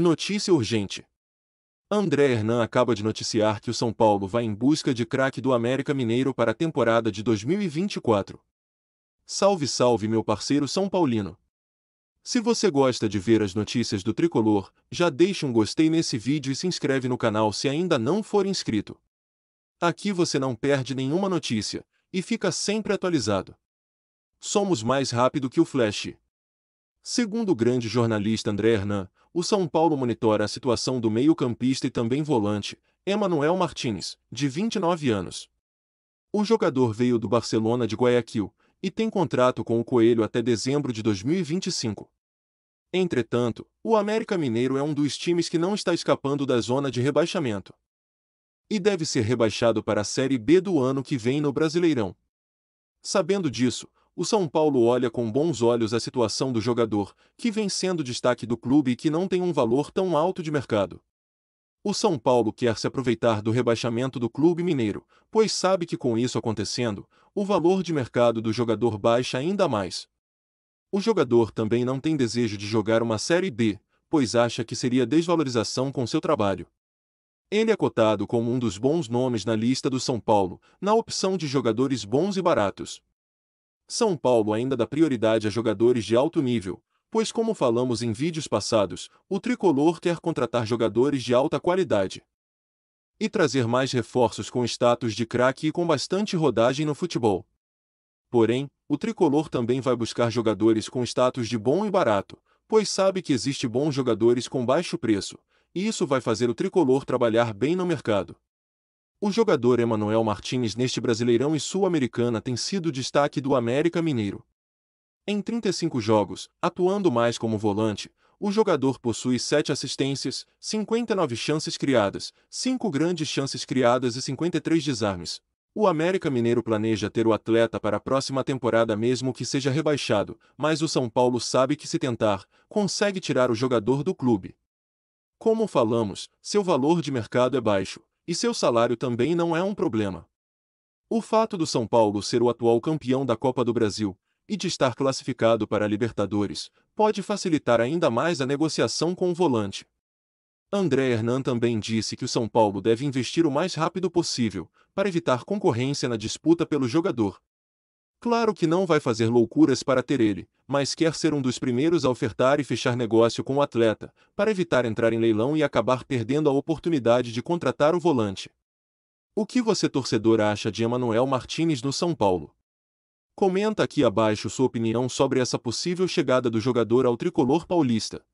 Notícia urgente. André Hernan acaba de noticiar que o São Paulo vai em busca de craque do América Mineiro para a temporada de 2024. Salve, salve, meu parceiro São Paulino! Se você gosta de ver as notícias do tricolor, já deixa um gostei nesse vídeo e se inscreve no canal se ainda não for inscrito. Aqui você não perde nenhuma notícia e fica sempre atualizado. Somos mais rápido que o Flash. Segundo o grande jornalista André Hernan, o São Paulo monitora a situação do meio-campista e também volante, Emanuel Martins, de 29 anos. O jogador veio do Barcelona de Guayaquil e tem contrato com o Coelho até dezembro de 2025. Entretanto, o América Mineiro é um dos times que não está escapando da zona de rebaixamento. E deve ser rebaixado para a Série B do ano que vem no Brasileirão. Sabendo disso, o São Paulo olha com bons olhos a situação do jogador, que vem sendo destaque do clube e que não tem um valor tão alto de mercado. O São Paulo quer se aproveitar do rebaixamento do clube mineiro, pois sabe que com isso acontecendo, o valor de mercado do jogador baixa ainda mais. O jogador também não tem desejo de jogar uma Série B, pois acha que seria desvalorização com seu trabalho. Ele é cotado como um dos bons nomes na lista do São Paulo, na opção de jogadores bons e baratos. São Paulo ainda dá prioridade a jogadores de alto nível, pois como falamos em vídeos passados, o tricolor quer contratar jogadores de alta qualidade e trazer mais reforços com status de craque e com bastante rodagem no futebol. Porém, o tricolor também vai buscar jogadores com status de bom e barato, pois sabe que existe bons jogadores com baixo preço, e isso vai fazer o tricolor trabalhar bem no mercado. O jogador Emanuel Martins neste Brasileirão e Sul-Americana tem sido destaque do América Mineiro. Em 35 jogos, atuando mais como volante, o jogador possui 7 assistências, 59 chances criadas, 5 grandes chances criadas e 53 desarmes. O América Mineiro planeja ter o atleta para a próxima temporada mesmo que seja rebaixado, mas o São Paulo sabe que se tentar, consegue tirar o jogador do clube. Como falamos, seu valor de mercado é baixo, e seu salário também não é um problema. O fato do São Paulo ser o atual campeão da Copa do Brasil e de estar classificado para a Libertadores pode facilitar ainda mais a negociação com o volante. André Hernan também disse que o São Paulo deve investir o mais rápido possível para evitar concorrência na disputa pelo jogador, Claro que não vai fazer loucuras para ter ele, mas quer ser um dos primeiros a ofertar e fechar negócio com o atleta, para evitar entrar em leilão e acabar perdendo a oportunidade de contratar o volante. O que você torcedor acha de Emanuel Martinez no São Paulo? Comenta aqui abaixo sua opinião sobre essa possível chegada do jogador ao tricolor paulista.